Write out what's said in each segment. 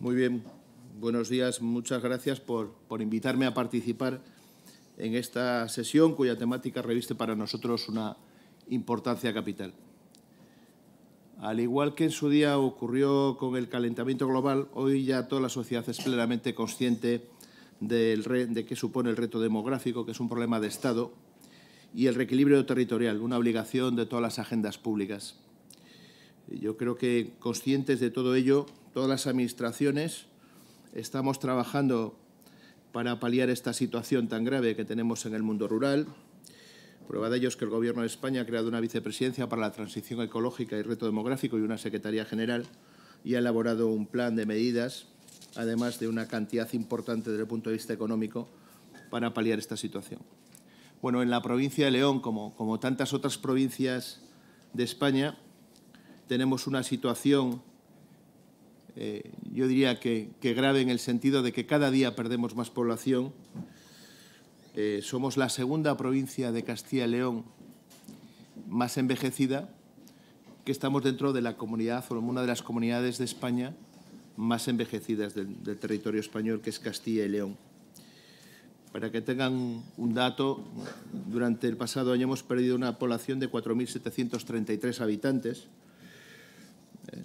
Muy bien, buenos días. Muchas gracias por, invitarme a participar en esta sesión cuya temática reviste para nosotros una importancia capital. Al igual que en su día ocurrió con el calentamiento global, hoy ya toda la sociedad es plenamente consciente de qué supone el reto demográfico, que es un problema de Estado, y el reequilibrio territorial, una obligación de todas las agendas públicas. Yo creo que conscientes de todo ello, todas las administraciones estamos trabajando para paliar esta situación tan grave que tenemos en el mundo rural. Prueba de ello es que el Gobierno de España ha creado una vicepresidencia para la transición ecológica y reto demográfico y una secretaría general y ha elaborado un plan de medidas, además de una cantidad importante desde el punto de vista económico, para paliar esta situación. Bueno, en la provincia de León, como, como tantas otras provincias de España, tenemos una situación, eh, yo diría que, grave en el sentido de que cada día perdemos más población. Eh, somos la segunda provincia de Castilla y León más envejecida, que estamos dentro de la comunidad o una de las comunidades de España más envejecidas del, del territorio español, que es Castilla y León. Para que tengan un dato, durante el pasado año hemos perdido una población de 4.733 habitantes,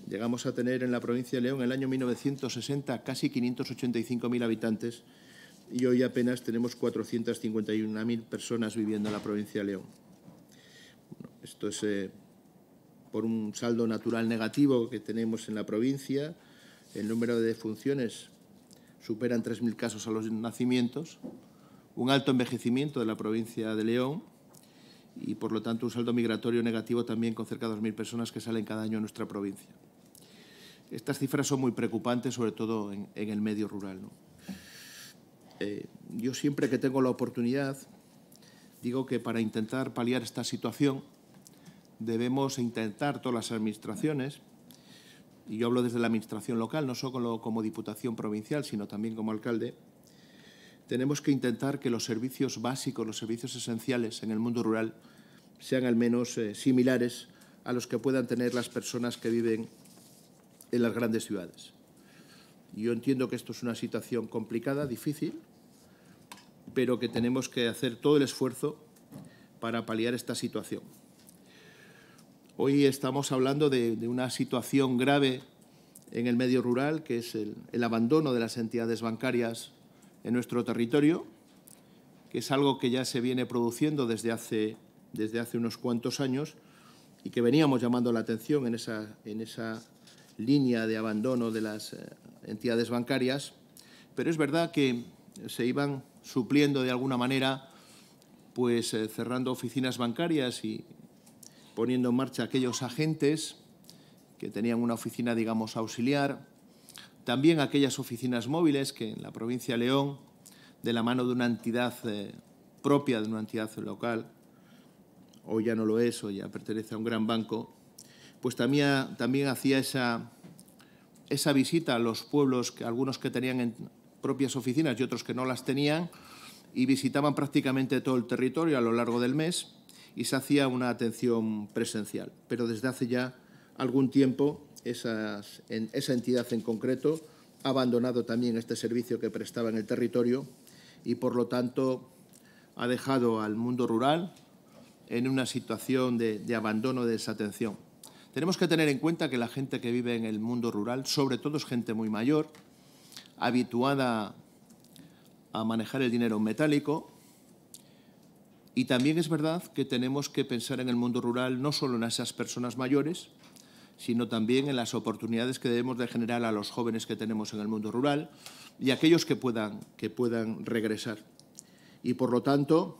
Llegamos a tener en la provincia de León en el año 1960 casi 585.000 habitantes y hoy apenas tenemos 451.000 personas viviendo en la provincia de León. esto es eh, por un saldo natural negativo que tenemos en la provincia. El número de defunciones superan 3.000 casos a los nacimientos. Un alto envejecimiento de la provincia de León y, por lo tanto, un saldo migratorio negativo también con cerca de 2.000 personas que salen cada año a nuestra provincia. Estas cifras son muy preocupantes, sobre todo en, el medio rural. Eh, yo siempre que tengo la oportunidad digo que para intentar paliar esta situación debemos intentar todas las administraciones, y yo hablo desde la administración local, no solo como diputación provincial, sino también como alcalde, tenemos que intentar que los servicios básicos, los servicios esenciales en el mundo rural sean al menos eh, similares a los que puedan tener las personas que viven en las grandes ciudades. Yo entiendo que esto es una situación complicada, difícil, pero que tenemos que hacer todo el esfuerzo para paliar esta situación. Hoy estamos hablando de, una situación grave en el medio rural, que es el, el abandono de las entidades bancarias en nuestro territorio, que es algo que ya se viene produciendo desde hace desde hace unos cuantos años y que veníamos llamando la atención en esa, en esa línea de abandono de las eh, entidades bancarias, pero es verdad que se iban supliendo de alguna manera, pues eh, cerrando oficinas bancarias y poniendo en marcha aquellos agentes que tenían una oficina, digamos, auxiliar, también aquellas oficinas móviles que en la provincia de León, de la mano de una entidad eh, propia, de una entidad local, o ya no lo es, o ya pertenece a un gran banco, pues también, hacía esa, esa visita a los pueblos, que algunos que tenían en propias oficinas y otros que no las tenían, y visitaban prácticamente todo el territorio a lo largo del mes y se hacía una atención presencial. Pero desde hace ya algún tiempo esas, esa entidad en concreto ha abandonado también este servicio que prestaba en el territorio y por lo tanto ha dejado al mundo rural, en una situación de, de abandono, de desatención. Tenemos que tener en cuenta que la gente que vive en el mundo rural, sobre todo es gente muy mayor, habituada a manejar el dinero metálico, y también es verdad que tenemos que pensar en el mundo rural no solo en esas personas mayores, sino también en las oportunidades que debemos de generar a los jóvenes que tenemos en el mundo rural y aquellos que puedan, que puedan regresar. Y por lo tanto,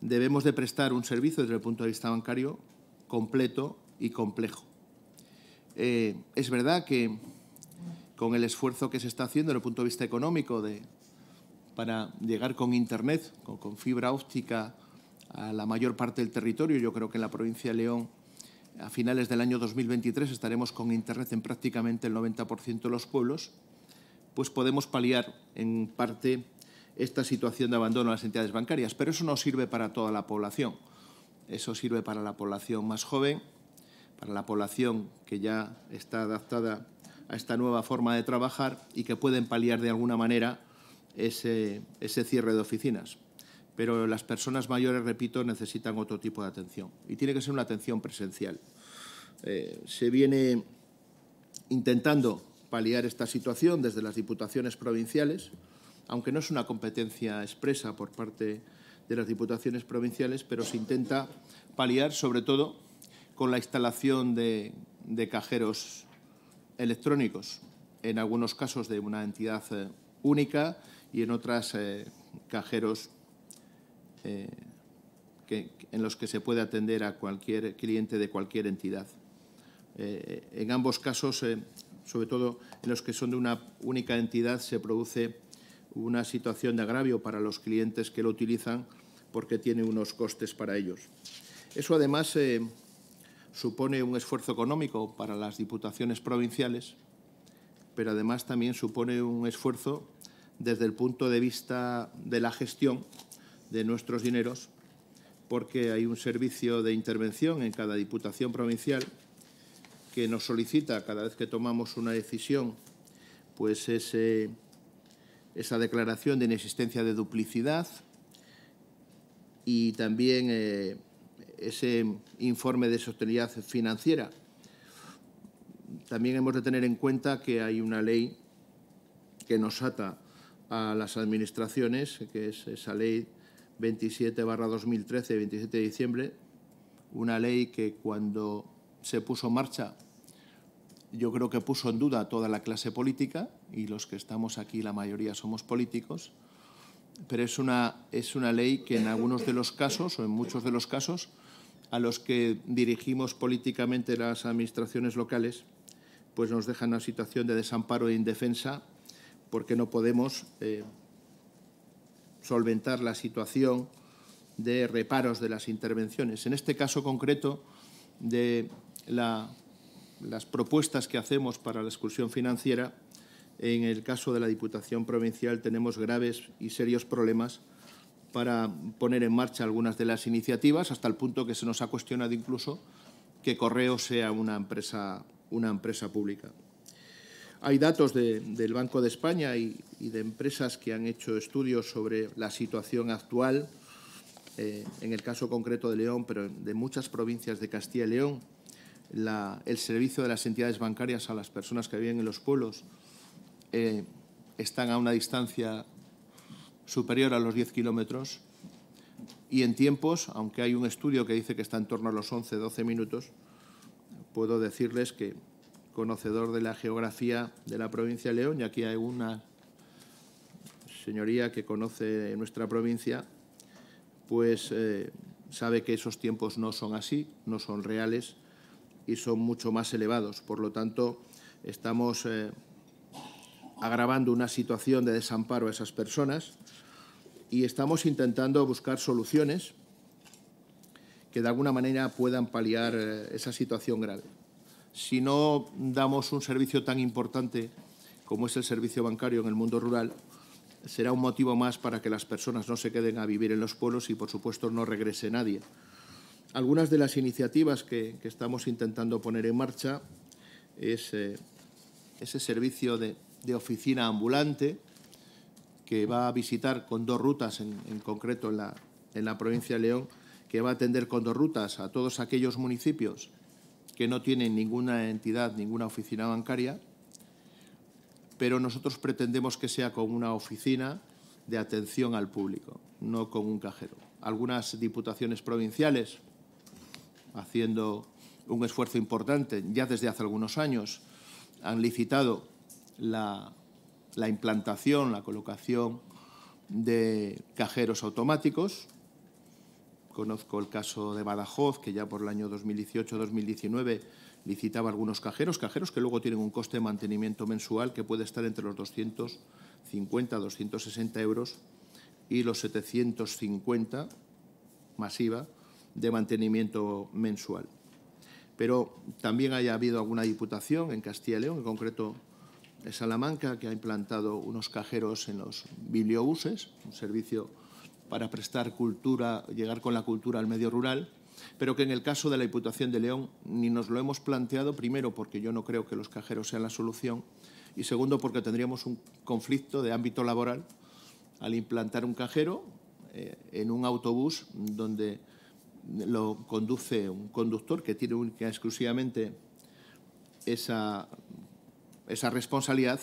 debemos de prestar un servicio desde el punto de vista bancario completo y complejo. Eh, es verdad que con el esfuerzo que se está haciendo desde el punto de vista económico de, para llegar con Internet, con, con, fibra óptica a la mayor parte del territorio, yo creo que en la provincia de León a finales del año 2023 estaremos con Internet en prácticamente el 90% de los pueblos, pues podemos paliar en parte esta situación de abandono a las entidades bancarias, pero eso no sirve para toda la población. Eso sirve para la población más joven, para la población que ya está adaptada a esta nueva forma de trabajar y que pueden paliar de alguna manera ese, cierre de oficinas. Pero las personas mayores, repito, necesitan otro tipo de atención y tiene que ser una atención presencial. Eh, se viene intentando paliar esta situación desde las diputaciones provinciales, aunque no es una competencia expresa por parte de las diputaciones provinciales, pero se intenta paliar sobre todo con la instalación de, cajeros electrónicos, en algunos casos de una entidad eh, única y en otras eh, cajeros eh, en los que se puede atender a cualquier cliente de cualquier entidad. en ambos casos, sobre todo en los que son de una única entidad, se produce una situación de agravio para los clientes que lo utilizan porque tiene unos costes para ellos. Eso además eh, supone un esfuerzo económico para las diputaciones provinciales, pero además también supone un esfuerzo desde el punto de vista de la gestión de nuestros dineros, porque hay un servicio de intervención en cada diputación provincial que nos solicita cada vez que tomamos una decisión, pues ese esa declaración de inexistencia de duplicidad y también eh, ese informe de sostenibilidad financiera. También hemos de tener en cuenta que hay una ley que nos ata a las administraciones, que es esa ley 27 2013, 27 de diciembre, una ley que cuando se puso en marcha yo creo que puso en duda toda la clase política, y los que estamos aquí, la mayoría somos políticos, pero es una, es una ley que en algunos de los casos, o en muchos de los casos, a los que dirigimos políticamente las administraciones locales, pues nos deja en una situación de desamparo e indefensa porque no podemos eh, solventar la situación de reparos de las intervenciones. En este caso concreto de la las propuestas que hacemos para la exclusión financiera, en el caso de la Diputación Provincial tenemos graves y serios problemas para poner en marcha algunas de las iniciativas, hasta el punto que se nos ha cuestionado incluso que Correo sea una empresa, una empresa pública. Hay datos del Banco de España y, de empresas que han hecho estudios sobre la situación actual, eh, en el caso concreto de León, pero de muchas provincias de Castilla y León, el servicio de las entidades bancarias a las personas que viven en los pueblos eh, están a una distancia superior a los 10 kilómetros y en tiempos, aunque hay un estudio que dice que está en torno a los 11-12 minutos, puedo decirles que, conocedor de la geografía de la provincia de León, y aquí hay una señoría que conoce nuestra provincia, pues eh, sabe que esos tiempos no son así, no son reales, y son mucho más elevados. Por lo tanto, estamos eh, agravando una situación de desamparo a esas personas y estamos intentando buscar soluciones que de alguna manera puedan paliar eh, esa situación grave. Si no damos un servicio tan importante como es el servicio bancario en el mundo rural, será un motivo más para que las personas no se queden a vivir en los pueblos y, por supuesto, no regrese nadie algunas de las iniciativas que, estamos intentando poner en marcha es eh, ese servicio de, oficina ambulante que va a visitar con dos rutas, en, concreto la, en la provincia de León, que va a atender con dos rutas a todos aquellos municipios que no tienen ninguna entidad, ninguna oficina bancaria, pero nosotros pretendemos que sea con una oficina de atención al público, no con un cajero. Algunas diputaciones provinciales haciendo un esfuerzo importante ya desde hace algunos años. Han licitado la, implantación, la colocación de cajeros automáticos. Conozco el caso de Badajoz, que ya por el año 2018-2019 licitaba algunos cajeros, cajeros que luego tienen un coste de mantenimiento mensual que puede estar entre los 250, 260 euros y los 750 masiva de mantenimiento mensual. Pero también haya habido alguna diputación en Castilla y León, en concreto en Salamanca, que ha implantado unos cajeros en los bibliobuses, un servicio para prestar cultura, llegar con la cultura al medio rural, pero que en el caso de la Diputación de León ni nos lo hemos planteado, primero porque yo no creo que los cajeros sean la solución y segundo porque tendríamos un conflicto de ámbito laboral al implantar un cajero eh, en un autobús donde lo conduce un conductor que tiene única exclusivamente esa, responsabilidad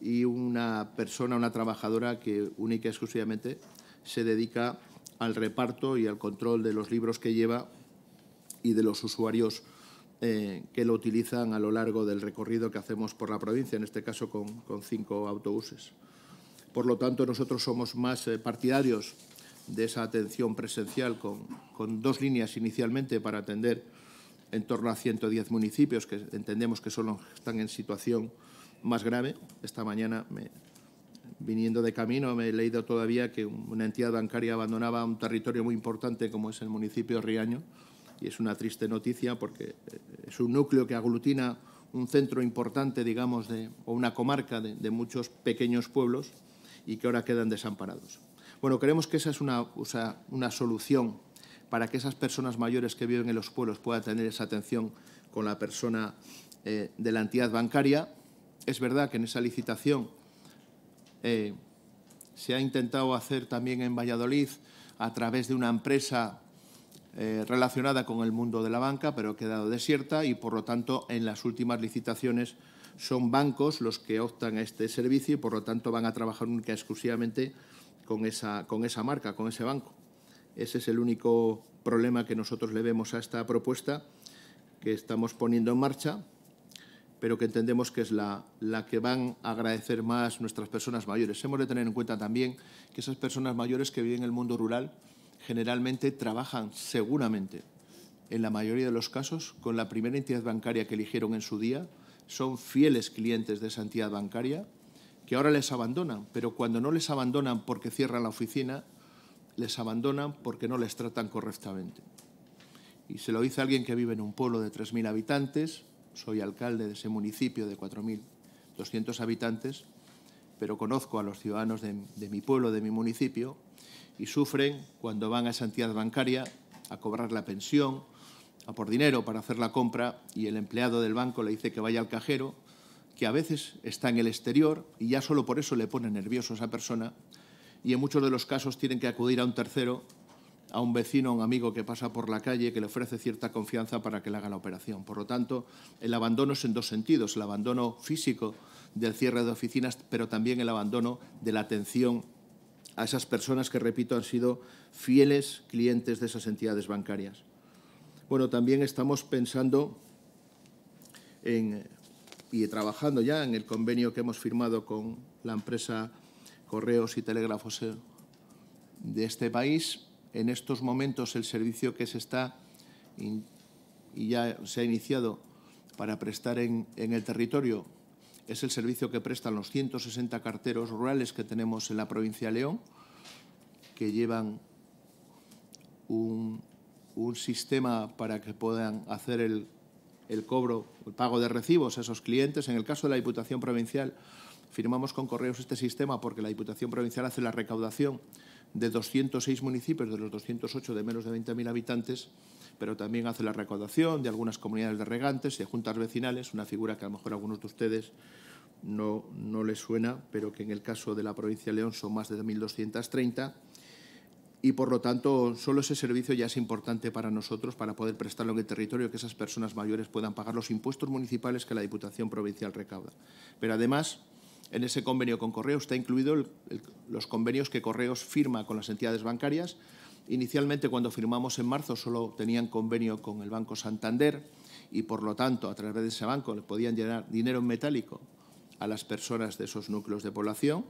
y una persona, una trabajadora que única y exclusivamente se dedica al reparto y al control de los libros que lleva y de los usuarios eh, que lo utilizan a lo largo del recorrido que hacemos por la provincia, en este caso con, cinco autobuses. Por lo tanto, nosotros somos más eh, partidarios de esa atención presencial con, dos líneas inicialmente para atender en torno a 110 municipios que entendemos que solo están en situación más grave. Esta mañana, viniendo de camino, me he leído todavía que una entidad bancaria abandonaba un territorio muy importante como es el municipio Riaño y es una triste noticia porque eh, es un núcleo que aglutina un centro importante, digamos, de, o una comarca de muchos pequeños pueblos y que ahora quedan desamparados. Bueno, creemos que esa es una, sea, una solución para que esas personas mayores que viven en los pueblos puedan tener esa atención con la persona eh, de la entidad bancaria. Es verdad que en esa licitación eh, se ha intentado hacer también en Valladolid a través de una empresa eh, relacionada con el mundo de la banca, pero ha quedado desierta y, por lo tanto, en las últimas licitaciones son bancos los que optan a este servicio y, por lo tanto, van a trabajar única exclusivamente con esa, con esa marca, con ese banco. Ese es el único problema que nosotros le vemos a esta propuesta que estamos poniendo en marcha, pero que entendemos que es la, la, que van a agradecer más nuestras personas mayores. Hemos de tener en cuenta también que esas personas mayores que viven en el mundo rural generalmente trabajan seguramente, en la mayoría de los casos, con la primera entidad bancaria que eligieron en su día, son fieles clientes de esa entidad bancaria, que ahora les abandonan, pero cuando no les abandonan porque cierran la oficina, les abandonan porque no les tratan correctamente. Y se lo dice alguien que vive en un pueblo de 3.000 habitantes, soy alcalde de ese municipio de 4.200 habitantes, pero conozco a los ciudadanos de, mi pueblo, de mi municipio, y sufren cuando van a esa entidad bancaria a cobrar la pensión, a por dinero para hacer la compra, y el empleado del banco le dice que vaya al cajero que a veces está en el exterior y ya solo por eso le pone nervioso a esa persona y en muchos de los casos tienen que acudir a un tercero, a un vecino, a un amigo que pasa por la calle que le ofrece cierta confianza para que le haga la operación. Por lo tanto, el abandono es en dos sentidos, el abandono físico del cierre de oficinas, pero también el abandono de la atención a esas personas que, repito, han sido fieles clientes de esas entidades bancarias. Bueno, también estamos pensando en y trabajando ya en el convenio que hemos firmado con la empresa Correos y Telégrafos eh, de este país. En estos momentos el servicio que se está y ya se ha iniciado para prestar en, el territorio es el servicio que prestan los 160 carteros rurales que tenemos en la provincia de León, que llevan un sistema para que puedan hacer el el cobro, el pago de recibos a esos clientes. En el caso de la Diputación Provincial, firmamos con Correos este sistema porque la Diputación Provincial hace la recaudación de 206 municipios, de los 208 de menos de 20.000 habitantes, pero también hace la recaudación de algunas comunidades de regantes, y de juntas vecinales, una figura que a lo mejor a algunos de ustedes no, no les suena, pero que en el caso de la provincia de León son más de 1.230 y por lo tanto solo ese servicio ya es importante para nosotros para poder prestarlo en el territorio, que esas personas mayores puedan pagar los impuestos municipales que la Diputación Provincial recauda. Pero además, en ese convenio con Correos está incluido los convenios que Correos firma con las entidades bancarias. Inicialmente, cuando firmamos en marzo, solo tenían convenio con el Banco Santander y, por lo tanto, a través de ese banco le podían llenar dinero metálico a las personas de esos núcleos de población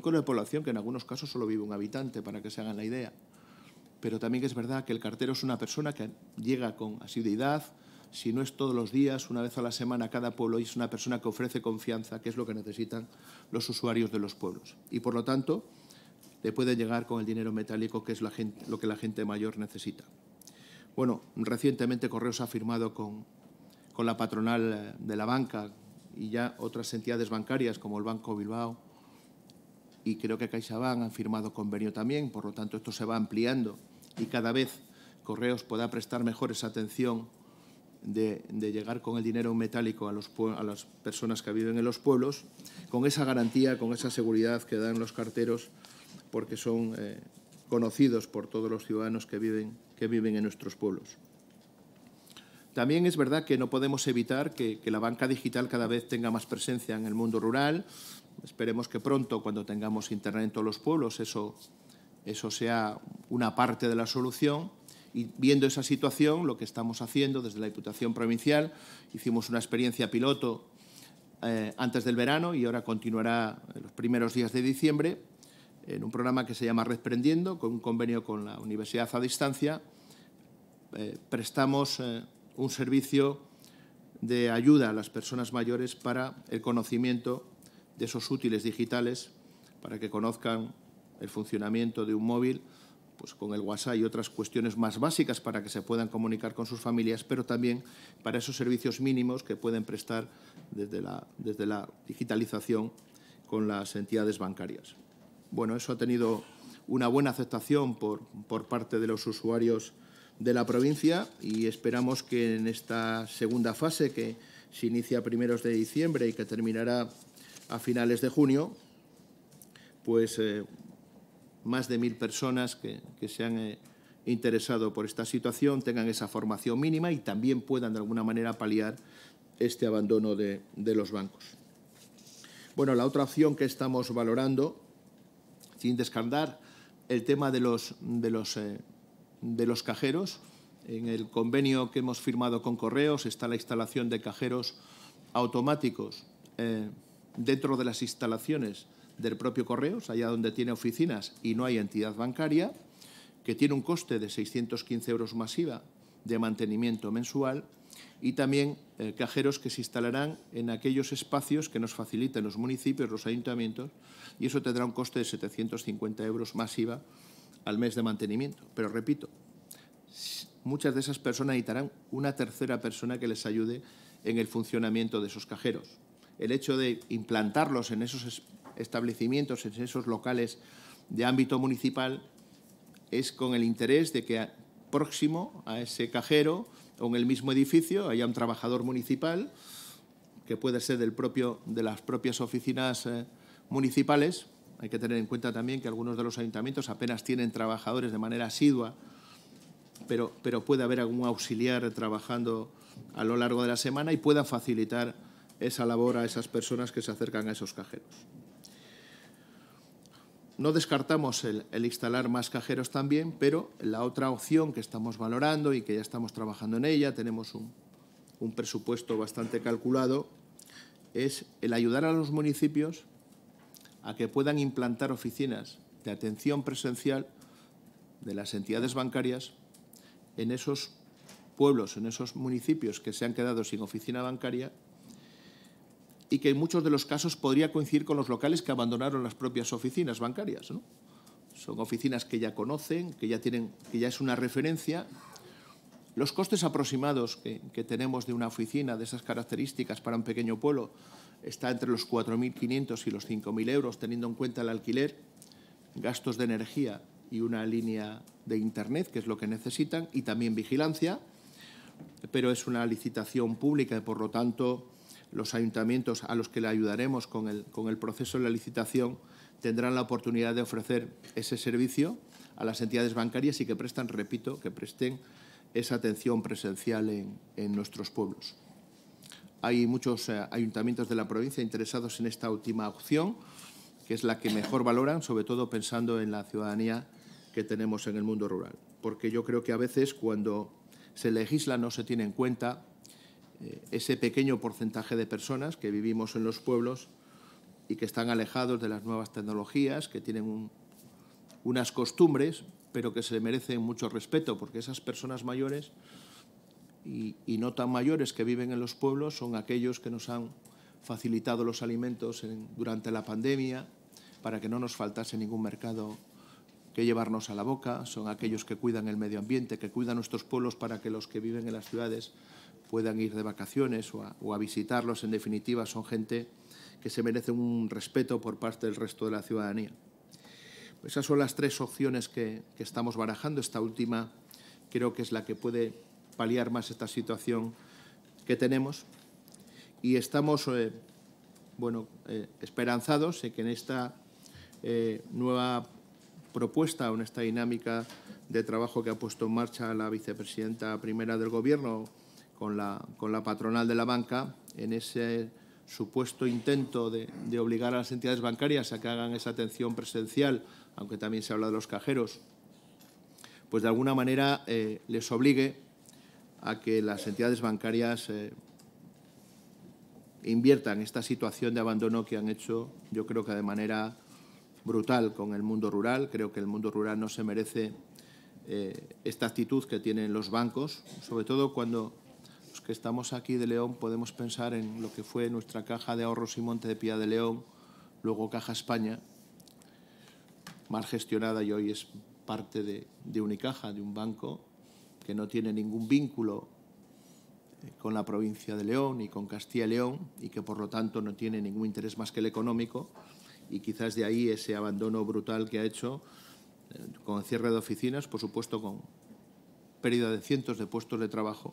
con la población que en algunos casos solo vive un habitante, para que se hagan la idea. Pero también es verdad que el cartero es una persona que llega con asiduidad, si no es todos los días, una vez a la semana, cada pueblo, y es una persona que ofrece confianza, que es lo que necesitan los usuarios de los pueblos. Y por lo tanto, le pueden llegar con el dinero metálico, que es lo que la gente mayor necesita. Bueno, recientemente Correos ha firmado con la patronal eh, de la banca y ya otras entidades bancarias como el Banco Bilbao, y creo que CaixaBank han firmado convenio también, por lo tanto esto se va ampliando y cada vez Correos pueda prestar mejor esa atención de, llegar con el dinero metálico a, las personas que viven en los pueblos, con esa garantía, con esa seguridad que dan los carteros, porque son eh, conocidos por todos los ciudadanos que viven, que viven en nuestros pueblos. También es verdad que no podemos evitar que la banca digital cada vez tenga más presencia en el mundo rural, Esperemos que pronto, cuando tengamos Internet en todos los pueblos, eso, eso sea una parte de la solución. Y viendo esa situación, lo que estamos haciendo desde la Diputación Provincial, hicimos una experiencia piloto eh, antes del verano y ahora continuará en los primeros días de diciembre en un programa que se llama Red con un convenio con la Universidad a Distancia. Eh, prestamos eh, un servicio de ayuda a las personas mayores para el conocimiento de esos útiles digitales para que conozcan el funcionamiento de un móvil, pues con el WhatsApp y otras cuestiones más básicas para que se puedan comunicar con sus familias, pero también para esos servicios mínimos que pueden prestar desde la, desde la digitalización con las entidades bancarias. Bueno, eso ha tenido una buena aceptación por, por parte de los usuarios de la provincia y esperamos que en esta segunda fase que se inicia a primeros de diciembre y que terminará a finales de junio, pues eh, más de mil personas que, se han eh, interesado por esta situación tengan esa formación mínima y también puedan de alguna manera paliar este abandono de, los bancos. Bueno, la otra opción que estamos valorando, sin descartar el tema de los, de los, eh, de los cajeros, en el convenio que hemos firmado con Correos está la instalación de cajeros automáticos dentro de las instalaciones del propio Correos, allá donde tiene oficinas y no hay entidad bancaria, que tiene un coste de 615 euros masiva de mantenimiento mensual y también eh, cajeros que se instalarán en aquellos espacios que nos faciliten los municipios, los ayuntamientos, y eso tendrá un coste de 750 euros masiva al mes de mantenimiento. Pero repito, muchas de esas personas necesitarán una tercera persona que les ayude en el funcionamiento de esos cajeros el hecho de implantarlos en esos establecimientos, en esos locales de ámbito municipal, es con el interés de que próximo a ese cajero o en el mismo edificio haya un trabajador municipal que puede ser del propio, de las propias oficinas eh, municipales. Hay que tener en cuenta también que algunos de los ayuntamientos apenas tienen trabajadores de manera asidua, pero, pero puede haber algún auxiliar trabajando a lo largo de la semana y pueda facilitar esa labor a esas personas que se acercan a esos cajeros. No descartamos el, instalar más cajeros también, pero la otra opción que estamos valorando y que ya estamos trabajando en ella, tenemos un presupuesto bastante calculado, es el ayudar a los municipios a que puedan implantar oficinas de atención presencial de las entidades bancarias en esos pueblos, en esos municipios que se han quedado sin oficina bancaria y que en muchos de los casos podría coincidir con los locales que abandonaron las propias oficinas bancarias. Son oficinas que ya conocen, que ya, tienen, que ya es una referencia. Los costes aproximados que, que tenemos de una oficina de esas características para un pequeño pueblo está entre los 4.500 y los 5.000 euros, teniendo en cuenta el alquiler, gastos de energía y una línea de Internet, que es lo que necesitan, y también vigilancia, pero es una licitación pública y, por lo tanto, los ayuntamientos a los que le ayudaremos con el, con el proceso de la licitación tendrán la oportunidad de ofrecer ese servicio a las entidades bancarias y que prestan, repito, que presten esa atención presencial en, nuestros pueblos. Hay muchos eh, ayuntamientos de la provincia interesados en esta última opción, que es la que mejor valoran, sobre todo pensando en la ciudadanía que tenemos en el mundo rural. Porque yo creo que a veces cuando se legisla no se tiene en cuenta eh, ese pequeño porcentaje de personas que vivimos en los pueblos y que están alejados de las nuevas tecnologías, que tienen unas costumbres, pero que se merecen mucho respeto, porque esas personas mayores y, no tan mayores que viven en los pueblos son aquellos que nos han facilitado los alimentos durante la pandemia para que no nos faltase ningún mercado que llevarnos a la boca, son aquellos que cuidan el medio ambiente, que cuidan nuestros pueblos para que los que viven en las ciudades puedan ir de vacaciones o a, visitarlos. En definitiva, son gente que se merece un respeto por parte del resto de la ciudadanía. Pues esas son las tres opciones que, estamos barajando. Esta última creo que es la que puede paliar más esta situación que tenemos. Y estamos eh, bueno, eh, esperanzados en que en esta eh, nueva propuesta o en esta dinámica de trabajo que ha puesto en marcha la vicepresidenta primera del Gobierno, con la, con la patronal de la banca en ese supuesto intento de, obligar a las entidades bancarias a que hagan esa atención presencial, aunque también se habla de los cajeros, pues de alguna manera eh, les obligue a que las entidades bancarias eh, inviertan esta situación de abandono que han hecho, yo creo que de manera brutal con el mundo rural. Creo que el mundo rural no se merece eh, esta actitud que tienen los bancos, sobre todo cuando que estamos aquí de León podemos pensar en lo que fue nuestra caja de ahorros y monte de Pía de León, luego Caja España, mal gestionada y hoy es parte de, de Unicaja, de un banco que no tiene ningún vínculo eh, con la provincia de León y con Castilla León y que por lo tanto no tiene ningún interés más que el económico y quizás de ahí ese abandono brutal que ha hecho eh, con cierre de oficinas, por supuesto con pérdida de cientos de puestos de trabajo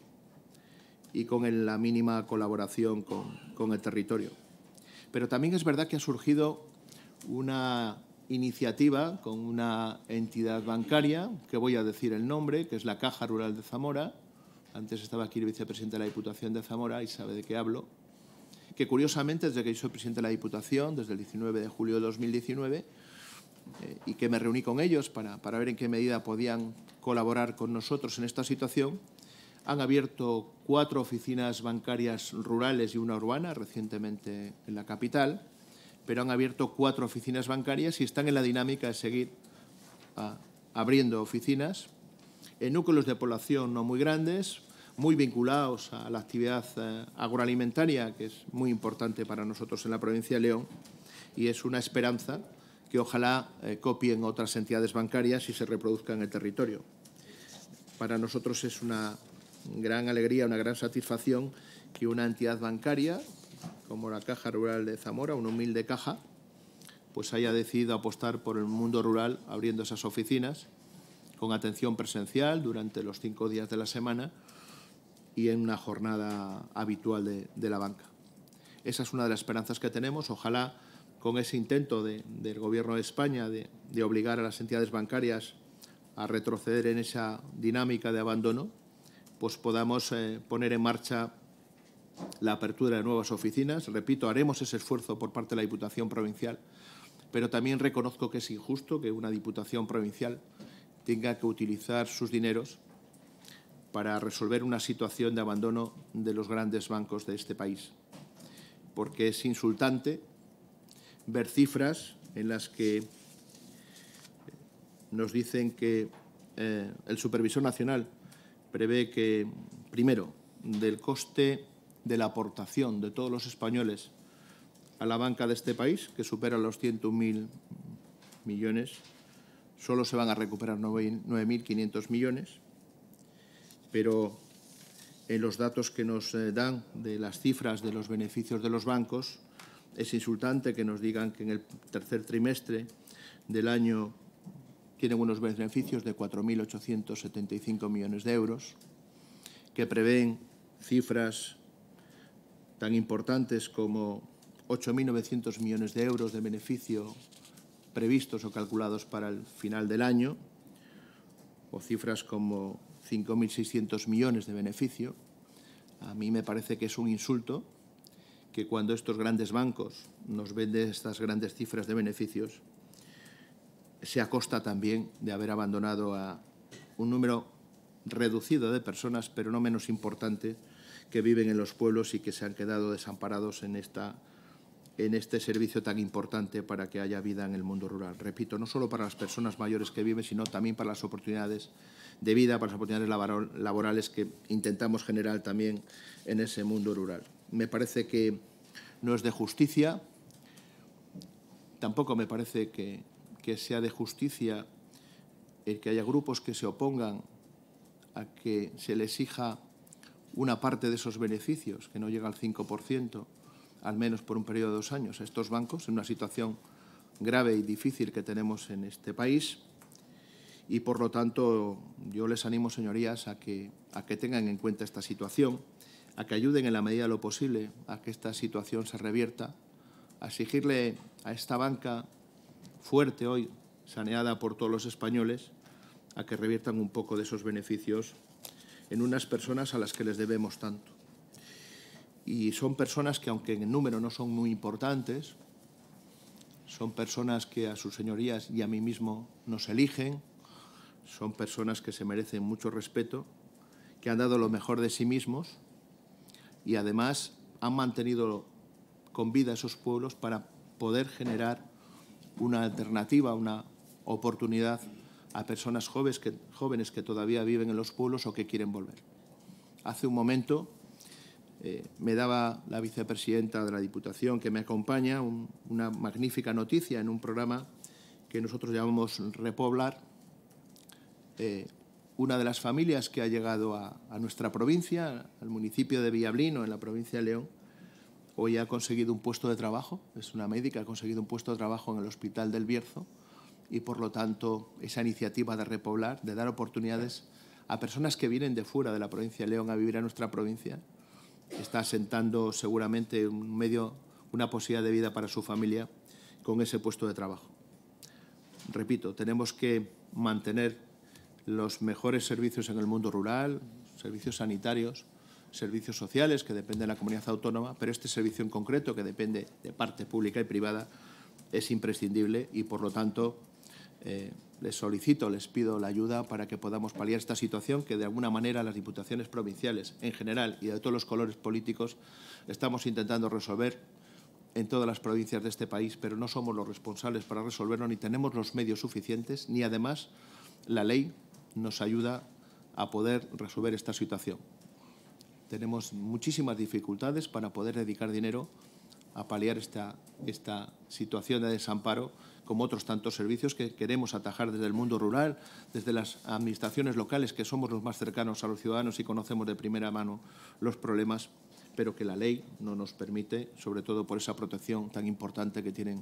y con la mínima colaboración con, el territorio. Pero también es verdad que ha surgido una iniciativa con una entidad bancaria, que voy a decir el nombre, que es la Caja Rural de Zamora. Antes estaba aquí el vicepresidente de la Diputación de Zamora y sabe de qué hablo. Que curiosamente, desde que yo soy presidente de la Diputación, desde el 19 de julio de 2019, eh, y que me reuní con ellos para ver en qué medida podían colaborar con nosotros en esta situación, han abierto cuatro oficinas bancarias rurales y una urbana recientemente en la capital, pero han abierto cuatro oficinas bancarias y están en la dinámica de seguir ah, abriendo oficinas en núcleos de población no muy grandes, muy vinculados a la actividad eh, agroalimentaria, que es muy importante para nosotros en la provincia de León, y es una esperanza que ojalá eh, copien otras entidades bancarias y se reproduzcan en el territorio. Para nosotros es una gran alegría, una gran satisfacción que una entidad bancaria como la Caja Rural de Zamora, una humilde caja, pues haya decidido apostar por el mundo rural abriendo esas oficinas con atención presencial durante los cinco días de la semana y en una jornada habitual de, la banca. Esa es una de las esperanzas que tenemos. Ojalá con ese intento del Gobierno de España de obligar a las entidades bancarias a retroceder en esa dinámica de abandono, pues podamos eh, poner en marcha la apertura de nuevas oficinas. Repito, haremos ese esfuerzo por parte de la Diputación Provincial, pero también reconozco que es injusto que una Diputación Provincial tenga que utilizar sus dineros para resolver una situación de abandono de los grandes bancos de este país, porque es insultante ver cifras en las que eh, nos dicen que eh, el Supervisor Nacional prevé que, primero, del coste de la aportación de todos los españoles a la banca de este país, que supera los 101.000 millones, solo se van a recuperar 9.500 millones, pero en los datos que nos eh, dan de las cifras de los beneficios de los bancos, es insultante que nos digan que en el tercer trimestre del año tienen unos beneficios de 4.875 millones de euros, que prevén cifras tan importantes como 8.900 millones de euros de beneficio previstos o calculados para el final del año, o cifras como 5.600 millones de beneficio, a mí me parece que es un insulto que cuando estos grandes bancos nos venden estas grandes cifras de beneficios, se acosta también de haber abandonado a un número reducido de personas, pero no menos importante, que viven en los pueblos y que se han quedado desamparados en, esta, en este servicio tan importante para que haya vida en el mundo rural. Repito, no solo para las personas mayores que viven, sino también para las oportunidades de vida, para las oportunidades laborales que intentamos generar también en ese mundo rural. Me parece que no es de justicia, tampoco me parece que que sea de justicia el que haya grupos que se opongan a que se les exija una parte de esos beneficios, que no llega al 5%, al menos por un periodo de dos años, a estos bancos, en una situación grave y difícil que tenemos en este país. Y, por lo tanto, yo les animo, señorías, a que, a que tengan en cuenta esta situación, a que ayuden en la medida de lo posible a que esta situación se revierta, a exigirle a esta banca fuerte hoy, saneada por todos los españoles, a que reviertan un poco de esos beneficios en unas personas a las que les debemos tanto. Y son personas que, aunque en número no son muy importantes, son personas que a sus señorías y a mí mismo nos eligen, son personas que se merecen mucho respeto, que han dado lo mejor de sí mismos y además han mantenido con vida esos pueblos para poder generar una alternativa, una oportunidad a personas jóvenes que, todavía viven en los pueblos o que quieren volver. Hace un momento eh, me daba la vicepresidenta de la Diputación que me acompaña una magnífica noticia en un programa que nosotros llamamos Repoblar. Eh, una de las familias que ha llegado a nuestra provincia, al municipio de Villablino, en la provincia de León, hoy ha conseguido un puesto de trabajo, es una médica, ha conseguido un puesto de trabajo en el Hospital del Bierzo y por lo tanto esa iniciativa de repoblar, de dar oportunidades a personas que vienen de fuera de la provincia de León a vivir a nuestra provincia, está asentando seguramente un medio, una posibilidad de vida para su familia con ese puesto de trabajo. Repito, tenemos que mantener los mejores servicios en el mundo rural, servicios sanitarios, servicios sociales que dependen de la comunidad autónoma, pero este servicio en concreto, que depende de parte pública y privada, es imprescindible y, por lo tanto, eh, les solicito, les pido la ayuda para que podamos paliar esta situación que, de alguna manera, las diputaciones provinciales en general y de todos los colores políticos estamos intentando resolver en todas las provincias de este país, pero no somos los responsables para resolverlo, ni tenemos los medios suficientes, ni además la ley nos ayuda a poder resolver esta situación tenemos muchísimas dificultades para poder dedicar dinero a paliar esta, esta situación de desamparo, como otros tantos servicios que queremos atajar desde el mundo rural, desde las administraciones locales, que somos los más cercanos a los ciudadanos y conocemos de primera mano los problemas, pero que la ley no nos permite, sobre todo por esa protección tan importante que tienen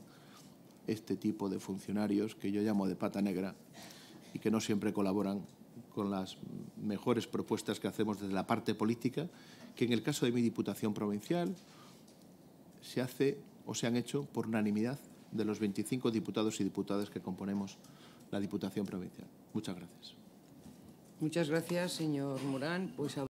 este tipo de funcionarios, que yo llamo de pata negra, y que no siempre colaboran con las mejores propuestas que hacemos desde la parte política, que en el caso de mi Diputación Provincial se hace o se han hecho por unanimidad de los 25 diputados y diputadas que componemos la Diputación Provincial. Muchas gracias. Muchas gracias, señor Pues